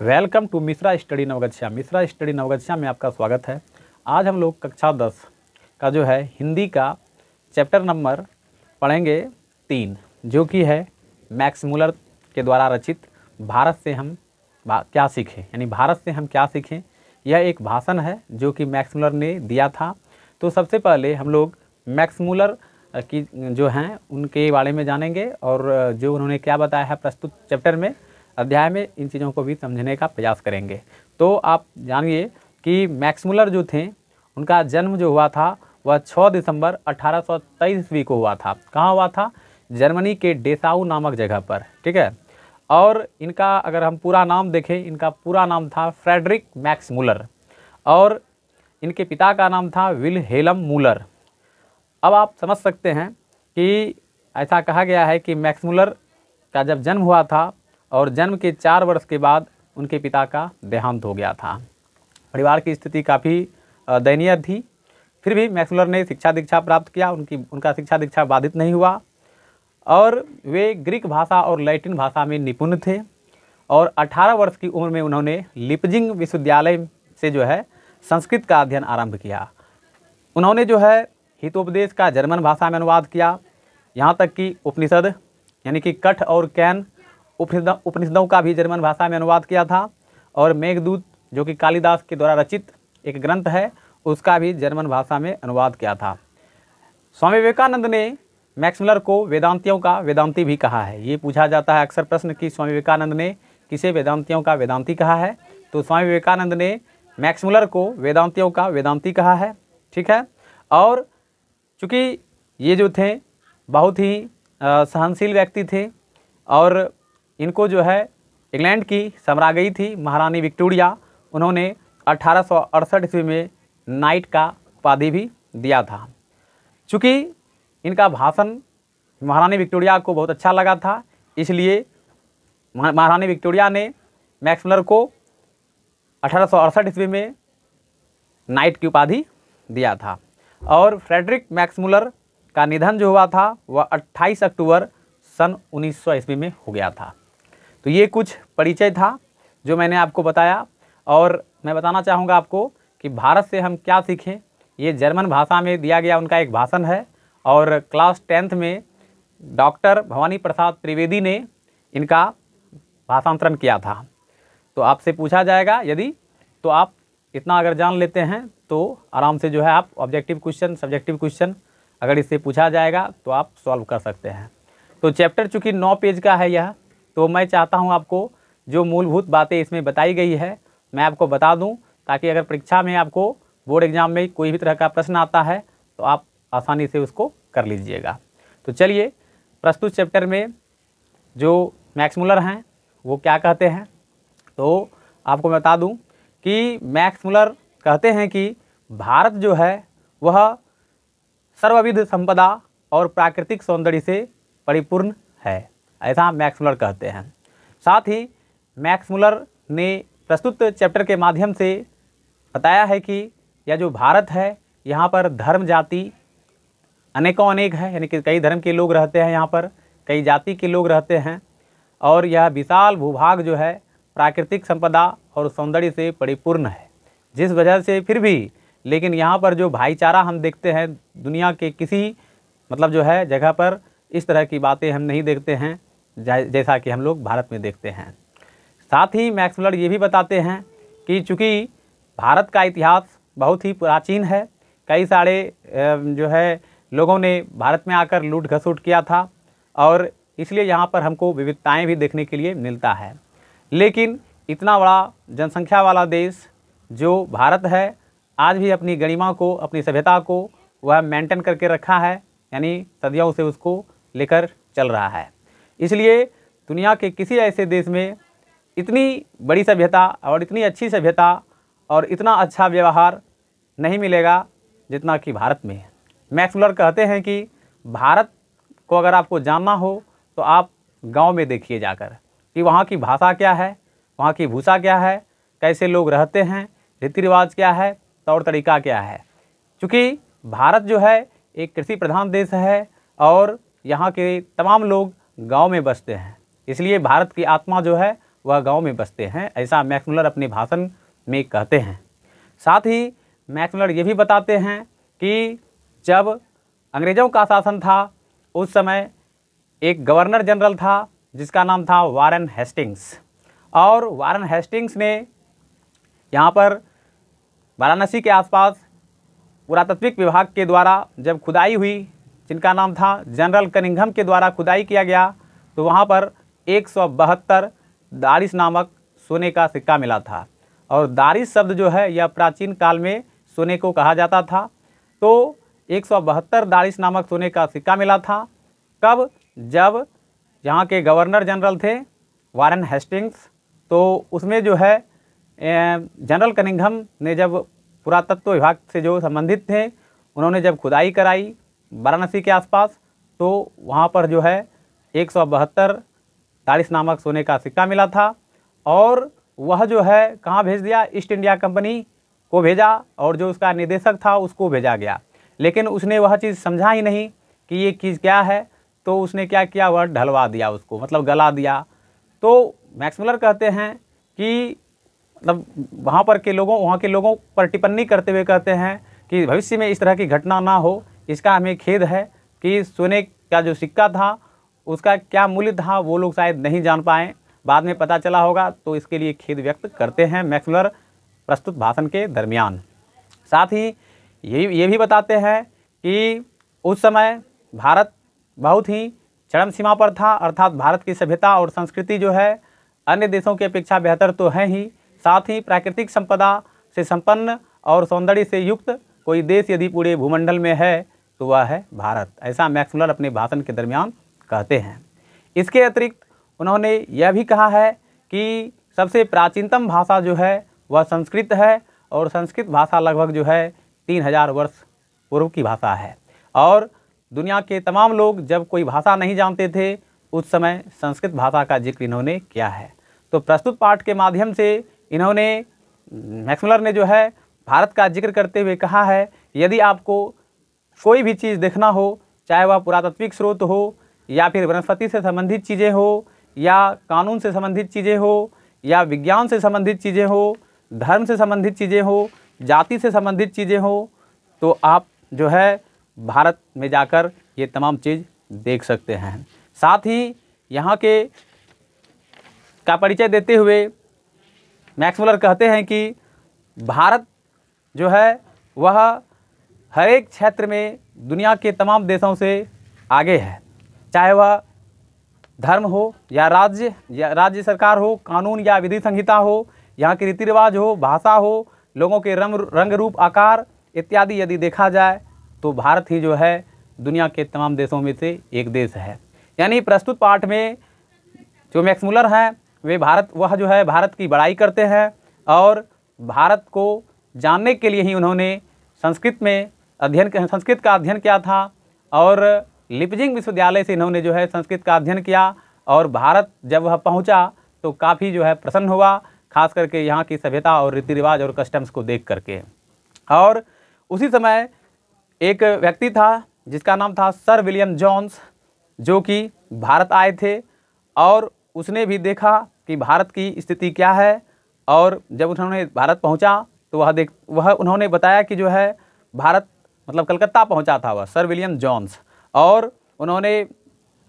welcome to Mishra study Navgachha Mishra study Navgachha में आपका स्वागत है आज हम लोग कक्षा दस का जो है हिंदी का चैप्टर नंबर पढ़ेंगे तीन जो कि है मैक्स मूलर के द्वारा रचित भारत से हम क्या सीखें यानी भारत से हम क्या सीखें यह एक भाषण है जो कि मैक्स मूलर ने दिया था तो सबसे पहले हम लोग मैक्स मूलर की जो हैं उनके बारे में जानेंगे और जो उन्होंने क्या बताया है प्रस्तुत चैप्टर में अध्याय में इन चीज़ों को भी समझने का प्रयास करेंगे तो आप जानिए कि मैक्समुलर जो थे उनका जन्म जो हुआ था वह 6 दिसंबर 1823 ईस्वी को हुआ था कहाँ हुआ था जर्मनी के डेसाऊ नामक जगह पर ठीक है और इनका अगर हम पूरा नाम देखें इनका पूरा नाम था फ्रेडरिक मैक्स और इनके पिता का नाम था विल हेलम मूलर अब आप समझ सकते हैं कि ऐसा कहा गया है कि मैक्समुलर का जब जन्म हुआ था और जन्म के चार वर्ष के बाद उनके पिता का देहांत हो गया था परिवार की स्थिति काफ़ी दयनीय थी फिर भी मैक्सुलर ने शिक्षा दीक्षा प्राप्त किया उनकी उनका शिक्षा दीक्षा बाधित नहीं हुआ और वे ग्रीक भाषा और लैटिन भाषा में निपुण थे और 18 वर्ष की उम्र में उन्होंने लिपजिंग विश्वविद्यालय से जो है संस्कृत का अध्ययन आरंभ किया उन्होंने जो है हितोपदेश का जर्मन भाषा में अनुवाद किया यहाँ तक कि उपनिषद यानी कि कठ और कैन उपनिषदों का भी जर्मन भाषा में अनुवाद किया था और मेघदूत जो कि कालिदास के द्वारा रचित एक ग्रंथ है उसका भी जर्मन भाषा में अनुवाद किया था स्वामी विवेकानंद ने मैक्समलर को वेदांतियों का वेदांती भी कहा है ये पूछा जाता है अक्सर प्रश्न कि स्वामी विवेकानंद ने किसे वेदांतियों का वेदांती कहा है तो स्वामी विवेकानंद ने मैक्समुलर को वेदांतियों का वेदांती कहा है ठीक है और चूँकि ये जो थे बहुत ही सहनशील व्यक्ति थे और इनको जो है इंग्लैंड की सम्रागई थी महारानी विक्टोरिया उन्होंने अठारह ईस्वी में नाइट का उपाधि भी दिया था चूँकि इनका भाषण महारानी विक्टोरिया को बहुत अच्छा लगा था इसलिए महारानी विक्टोरिया ने मैक्समलर को अठारह ईस्वी में नाइट की उपाधि दिया था और फ्रेडरिक मैक्समुलर का निधन जो हुआ था वह 28 अक्टूबर सन 1900 ईस्वी में हो गया था तो ये कुछ परिचय था जो मैंने आपको बताया और मैं बताना चाहूँगा आपको कि भारत से हम क्या सीखें ये जर्मन भाषा में दिया गया उनका एक भाषण है और क्लास टेंथ में डॉक्टर भवानी प्रसाद त्रिवेदी ने इनका भाषांतरण किया था तो आपसे पूछा जाएगा यदि तो आप इतना अगर जान लेते हैं तो आराम से जो है आप ऑब्जेक्टिव क्वेश्चन सब्जेक्टिव क्वेश्चन अगर इससे पूछा जाएगा तो आप सॉल्व कर सकते हैं तो चैप्टर चूँकि नौ पेज का है यह तो मैं चाहता हूँ आपको जो मूलभूत बातें इसमें बताई गई है मैं आपको बता दूँ ताकि अगर परीक्षा में आपको बोर्ड एग्ज़ाम में कोई भी तरह का प्रश्न आता है तो आप आसानी से उसको कर लीजिएगा तो चलिए प्रस्तुत चैप्टर में जो मैक्समुलर हैं वो क्या कहते हैं तो आपको मैं बता दूं कि मैक्समुलर कहते हैं कि भारत जो है वह सर्वविध संपदा और प्राकृतिक सौंदर्य से परिपूर्ण है ऐसा मैक्समुलर कहते हैं साथ ही मैक्समुलर ने प्रस्तुत चैप्टर के माध्यम से बताया है कि यह जो भारत है यहाँ पर धर्म जाति अनेकों अनेक है यानी कि कई धर्म के लोग रहते हैं यहाँ पर कई जाति के लोग रहते हैं और यह विशाल भूभाग जो है प्राकृतिक संपदा और सौंदर्य से परिपूर्ण है जिस वजह से फिर भी लेकिन यहाँ पर जो भाईचारा हम देखते हैं दुनिया के किसी मतलब जो है जगह पर इस तरह की बातें हम नहीं देखते हैं जैसा कि हम लोग भारत में देखते हैं साथ ही मैक्समलर ये भी बताते हैं कि चूँकि भारत का इतिहास बहुत ही प्राचीन है कई सारे जो है लोगों ने भारत में आकर लूट घसूट किया था और इसलिए यहाँ पर हमको विविधताएं भी देखने के लिए मिलता है लेकिन इतना बड़ा जनसंख्या वाला देश जो भारत है आज भी अपनी गरिमा को अपनी सभ्यता को वह मेंटेन करके रखा है यानी सदियों से उसको लेकर चल रहा है इसलिए दुनिया के किसी ऐसे देश में इतनी बड़ी सभ्यता और इतनी अच्छी सभ्यता और इतना अच्छा व्यवहार नहीं मिलेगा जितना कि भारत में है मैक्सुलर कहते हैं कि भारत को अगर आपको जानना हो तो आप गांव में देखिए जाकर कि वहाँ की भाषा क्या है वहाँ की भूषा क्या है कैसे लोग रहते हैं रीति रिवाज क्या है तौर तरीका क्या है चूँकि भारत जो है एक कृषि प्रधान देश है और यहाँ के तमाम लोग गांव में बसते हैं इसलिए भारत की आत्मा जो है वह गांव में बसते हैं ऐसा मैकमुलर अपने भाषण में कहते हैं साथ ही मैकमुलर ये भी बताते हैं कि जब अंग्रेज़ों का शासन था उस समय एक गवर्नर जनरल था जिसका नाम था वारन हेस्टिंग्स और वारन हेस्टिंग्स ने यहाँ पर वाराणसी के आसपास पुरातत्विक विभाग के द्वारा जब खुदाई हुई जिनका नाम था जनरल कनिंघम के द्वारा खुदाई किया गया तो वहाँ पर एक सौ बहत्तर दारिश नामक सोने का सिक्का मिला था और दारिश शब्द जो है यह प्राचीन काल में सोने को कहा जाता था तो एक सौ बहत्तर दारिश नामक सोने का सिक्का मिला था कब जब यहाँ के गवर्नर जनरल थे वारन हेस्टिंग्स तो उसमें जो है जनरल कनिंघम ने जब पुरातत्व विभाग से जो संबंधित थे उन्होंने जब खुदाई कराई वाराणसी के आसपास तो वहाँ पर जो है एक सौ बहत्तर नामक सोने का सिक्का मिला था और वह जो है कहाँ भेज दिया ईस्ट इंडिया कंपनी को भेजा और जो उसका निदेशक था उसको भेजा गया लेकिन उसने वह चीज़ समझा ही नहीं कि ये चीज़ क्या है तो उसने क्या किया वह ढलवा दिया उसको मतलब गला दिया तो मैक्समुलर कहते हैं कि मतलब वहाँ पर के लोगों वहाँ के लोगों पर टिप्पणी करते हुए कहते हैं कि भविष्य में इस तरह की घटना ना हो इसका हमें खेद है कि सोने का जो सिक्का था उसका क्या मूल्य था वो लोग शायद नहीं जान पाए बाद में पता चला होगा तो इसके लिए खेद व्यक्त करते हैं मैक्सुलर प्रस्तुत भाषण के दरमियान साथ ही ये ये भी बताते हैं कि उस समय भारत बहुत ही चरम सीमा पर था अर्थात भारत की सभ्यता और संस्कृति जो है अन्य देशों की अपेक्षा बेहतर तो है ही साथ ही प्राकृतिक संपदा से संपन्न और सौंदर्य से युक्त कोई देश यदि पूरे भूमंडल में है तो वह है भारत ऐसा मैक्सुलर अपने भाषण के दरमियान कहते हैं इसके अतिरिक्त उन्होंने यह भी कहा है कि सबसे प्राचीनतम भाषा जो है वह संस्कृत है और संस्कृत भाषा लगभग जो है तीन हज़ार वर्ष पूर्व की भाषा है और दुनिया के तमाम लोग जब कोई भाषा नहीं जानते थे उस समय संस्कृत भाषा का जिक्र इन्होंने किया है तो प्रस्तुत पाठ के माध्यम से इन्होंने मैक्सुलर ने जो है भारत का जिक्र करते हुए कहा है यदि आपको कोई भी चीज़ देखना हो चाहे वह पुरातत्विक स्रोत हो या फिर वनस्पति से संबंधित चीज़ें हो या कानून से संबंधित चीज़ें हो या विज्ञान से संबंधित चीज़ें हो धर्म से संबंधित चीज़ें हो जाति से संबंधित चीज़ें हो तो आप जो है भारत में जाकर ये तमाम चीज़ देख सकते हैं साथ ही यहाँ के का परिचय देते हुए मैक्समुलर कहते हैं कि भारत जो है वह हर एक क्षेत्र में दुनिया के तमाम देशों से आगे है चाहे वह धर्म हो या राज्य या राज्य सरकार हो कानून या विधि संहिता हो यहाँ के रीति रिवाज हो भाषा हो लोगों के रंग रंग रूप आकार इत्यादि यदि देखा जाए तो भारत ही जो है दुनिया के तमाम देशों में से एक देश है यानी प्रस्तुत पाठ में जो मैक्समुलर हैं वे भारत वह जो है भारत की बड़ाई करते हैं और भारत को जानने के लिए ही उन्होंने संस्कृत में अध्ययन संस्कृत का अध्ययन किया था और लिपजिंग विश्वविद्यालय से इन्होंने जो है संस्कृत का अध्ययन किया और भारत जब वह पहुँचा तो काफ़ी जो है प्रसन्न हुआ खास करके यहाँ की सभ्यता और रीति रिवाज और कस्टम्स को देख करके और उसी समय एक व्यक्ति था जिसका नाम था सर विलियम जॉन्स जो कि भारत आए थे और उसने भी देखा कि भारत की स्थिति क्या है और जब उन्होंने भारत पहुंचा तो वह देख वह उन्होंने बताया कि जो है भारत मतलब कलकत्ता पहुंचा था वह सर विलियम जॉन्स और उन्होंने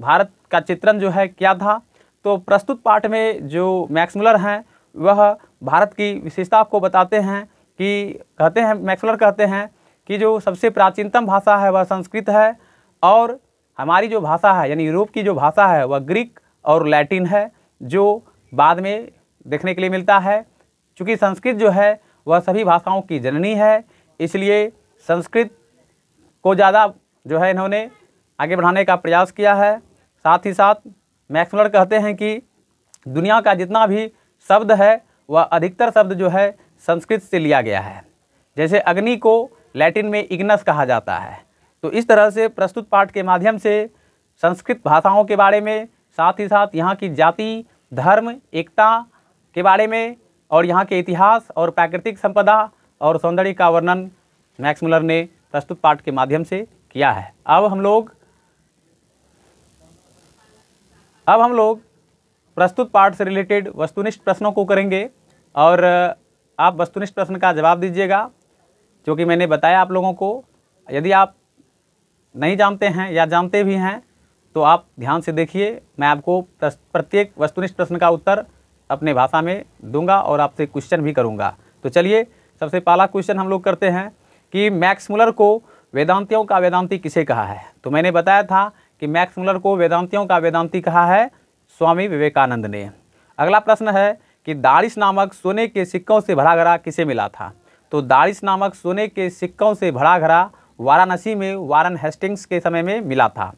भारत का चित्रण जो है क्या था तो प्रस्तुत पाठ में जो मैक्समुलर हैं वह भारत की विशेषता को बताते हैं कि कहते हैं मैक्सुलर कहते हैं कि जो सबसे प्राचीनतम भाषा है वह संस्कृत है और हमारी जो भाषा है यानी यूरोप की जो भाषा है वह ग्रीक और लैटिन है जो बाद में देखने के लिए मिलता है चूँकि संस्कृत जो है वह सभी भाषाओं की जननी है इसलिए संस्कृत को ज़्यादा जो है इन्होंने आगे बढ़ाने का प्रयास किया है साथ ही साथ मैक्समलर कहते हैं कि दुनिया का जितना भी शब्द है वह अधिकतर शब्द जो है संस्कृत से लिया गया है जैसे अग्नि को लैटिन में इग्नस कहा जाता है तो इस तरह से प्रस्तुत पाठ के माध्यम से संस्कृत भाषाओं के बारे में साथ ही साथ यहाँ की जाति धर्म एकता के बारे में और यहाँ के इतिहास और प्राकृतिक संपदा और सौंदर्य का वर्णन मैक्समुलर ने प्रस्तुत पाठ के माध्यम से किया है अब हम लोग अब हम लोग प्रस्तुत पाठ से रिलेटेड वस्तुनिष्ठ प्रश्नों को करेंगे और आप वस्तुनिष्ठ प्रश्न का जवाब दीजिएगा जो कि मैंने बताया आप लोगों को यदि आप नहीं जानते हैं या जानते भी हैं तो आप ध्यान से देखिए मैं आपको प्रत्येक वस्तुनिष्ठ प्रश्न का उत्तर अपने भाषा में दूंगा और आपसे क्वेश्चन भी करूंगा तो चलिए सबसे पहला क्वेश्चन हम लोग करते हैं कि मैक्स मुलर को वेदांतियों का वेदांती किसे कहा है तो मैंने बताया था कि मैक्स मुलर को वेदांतियों का वेदांती कहा है स्वामी विवेकानंद ने अगला प्रश्न है कि दारिश नामक सोने के सिक्कों से भरा घरा किसे मिला था तो दारिश नामक सोने के सिक्कों से भरा घरा वाराणसी में वारन हेस्टिंग्स के समय में मिला था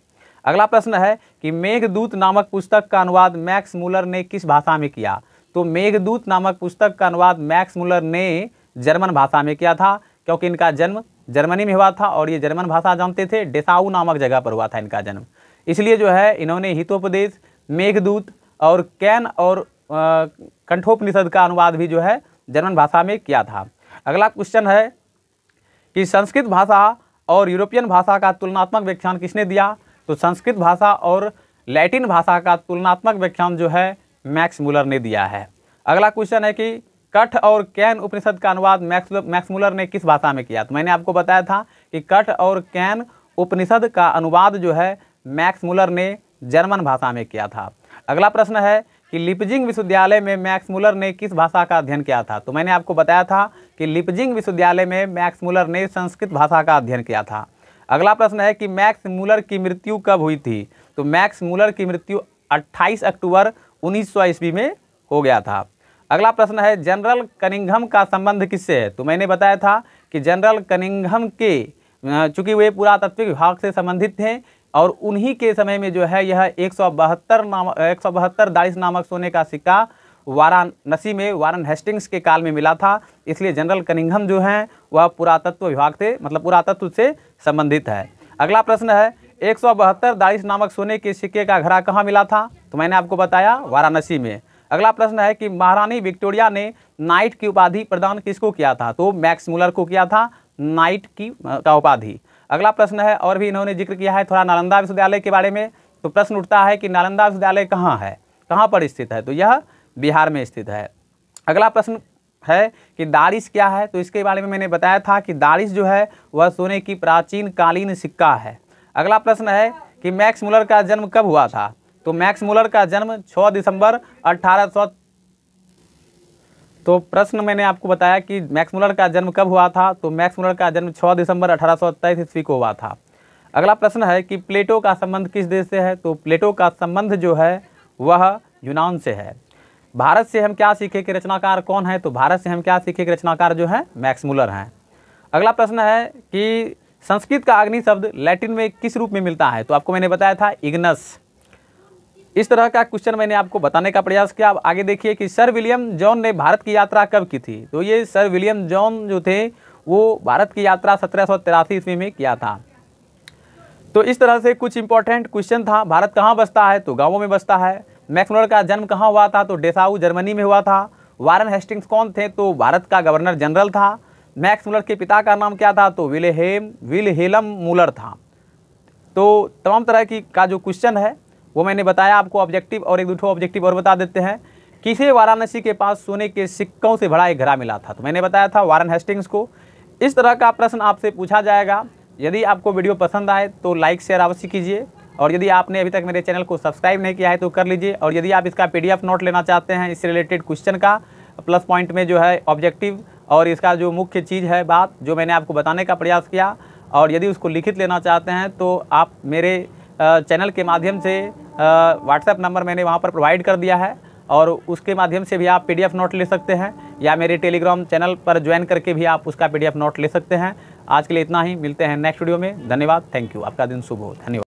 अगला प्रश्न है कि मेघदूत नामक पुस्तक का अनुवाद मैक्स मुलर ने किस भाषा में किया तो मेघदूत नामक पुस्तक का अनुवाद मैक्स मुलर ने जर्मन भाषा में किया था क्योंकि इनका जन्म जर्मनी में हुआ था और ये जर्मन भाषा जानते थे डेसाऊ नामक जगह पर हुआ था इनका जन्म इसलिए जो है इन्होंने हितोपदेश मेघदूत और कैन और कंठोपनिषद का अनुवाद भी जो है जर्मन भाषा में किया था अगला क्वेश्चन है कि संस्कृत भाषा और यूरोपियन भाषा का तुलनात्मक व्याख्यान किसने दिया तो संस्कृत भाषा और लैटिन भाषा का तुलनात्मक व्याख्यान जो है मैक्स मूलर ने दिया है अगला क्वेश्चन है कि कठ और कैन उपनिषद का अनुवाद मैक्स मैक्समुलर ने किस भाषा में किया तो मैंने आपको बताया था कि कठ और कैन उपनिषद का अनुवाद जो है मैक्समुलर ने जर्मन भाषा में किया था अगला प्रश्न है कि लिपजिंग विश्वविद्यालय में मैक्समुलर ने किस भाषा का अध्ययन किया था तो मैंने आपको बताया था कि लिपजिंग विश्वविद्यालय में मैक्समूलर ने संस्कृत भाषा का अध्ययन किया था अगला प्रश्न है कि मैक्स मूलर की मृत्यु कब हुई थी तो मैक्स मूलर की मृत्यु 28 अक्टूबर उन्नीस ईस्वी में हो गया था अगला प्रश्न है जनरल कनिंघम का संबंध किससे है तो मैंने बताया था कि जनरल कनिंघम के चूँकि वे पुरातत्विक विभाग से संबंधित थे और उन्हीं के समय में जो है यह एक सौ बहत्तर नाम एक सौ बहत्तर दाइस नामक सोने का सिक्का वाराणसी में वारन हेस्टिंग्स के काल में मिला था इसलिए जनरल कनिंघम जो हैं वह पुरातत्व विभाग से मतलब पुरातत्व से संबंधित है अगला प्रश्न है एक सौ बहत्तर दाइस नामक सोने के सिक्के का घड़ा कहाँ मिला था तो मैंने आपको बताया वाराणसी में अगला प्रश्न है कि महारानी विक्टोरिया ने नाइट की उपाधि प्रदान किसको किया था तो मैक्स मुलर को किया था नाइट की का उपाधि अगला प्रश्न है और भी इन्होंने जिक्र किया है थोड़ा नालंदा विश्वविद्यालय के बारे में तो प्रश्न उठता है कि नालंदा विश्वविद्यालय कहाँ है कहाँ पर स्थित है तो यह बिहार में स्थित है अगला प्रश्न है कि दारिश क्या है तो इसके बारे में मैंने बताया था कि दारिश जो है वह सोने की प्राचीन कालीन सिक्का है अगला प्रश्न है कि मैक्स मुलर का जन्म कब हुआ था तो मैक्स मूलर का जन्म 6 दिसंबर 1800 तो प्रश्न मैंने आपको बताया कि मैक्स मूलर का जन्म कब हुआ था तो मैक्स मूलर का जन्म 6 दिसंबर अठारह ईस्वी को हुआ था अगला प्रश्न है कि प्लेटो का संबंध किस देश से है तो प्लेटो का संबंध जो है वह यूनान से है भारत से हम क्या सीखे कि रचनाकार कौन है तो भारत से हम क्या सीखे कि रचनाकार जो है मैक्स मूलर हैं अगला प्रश्न है कि संस्कृत का अग्नि शब्द लैटिन में किस रूप में मिलता है तो आपको मैंने बताया था इग्नस इस तरह का क्वेश्चन मैंने आपको बताने का प्रयास किया आप आगे देखिए कि सर विलियम जॉन ने भारत की यात्रा कब की थी तो ये सर विलियम जॉन जो थे वो भारत की यात्रा सत्रह सौ तिरासी ईस्वी में किया था तो इस तरह से कुछ इंपॉर्टेंट क्वेश्चन था भारत कहाँ बसता है तो गाँवों में बसता है मैक्सनोर का जन्म कहाँ हुआ था तो डेसाऊ जर्मनी में हुआ था वारन हेस्टिंग्स कौन थे तो भारत का गवर्नर जनरल था मैक्स मूलर के पिता का नाम क्या था तो विलहेम विलहेलम मूलर था तो तमाम तरह की का जो क्वेश्चन है वो मैंने बताया आपको ऑब्जेक्टिव और एक दूठो ऑब्जेक्टिव और बता देते हैं किसे वाराणसी के पास सोने के सिक्कों से भरा एक घड़ा मिला था तो मैंने बताया था वारन हेस्टिंग्स को इस तरह का प्रश्न आपसे पूछा जाएगा यदि आपको वीडियो पसंद आए तो लाइक शेयर अवश्य कीजिए और यदि आपने अभी तक मेरे चैनल को सब्सक्राइब नहीं किया है तो कर लीजिए और यदि आप इसका पी नोट लेना चाहते हैं इससे रिलेटेड क्वेश्चन का प्लस पॉइंट में जो है ऑब्जेक्टिव और इसका जो मुख्य चीज़ है बात जो मैंने आपको बताने का प्रयास किया और यदि उसको लिखित लेना चाहते हैं तो आप मेरे चैनल के माध्यम से व्हाट्सएप नंबर मैंने वहाँ पर प्रोवाइड कर दिया है और उसके माध्यम से भी आप पीडीएफ नोट ले सकते हैं या मेरे टेलीग्राम चैनल पर ज्वाइन करके भी आप उसका पीडीएफ नोट ले सकते हैं आज के लिए इतना ही मिलते हैं नेक्स्ट वीडियो में धन्यवाद थैंक यू आपका दिन शुभ हो धन्यवाद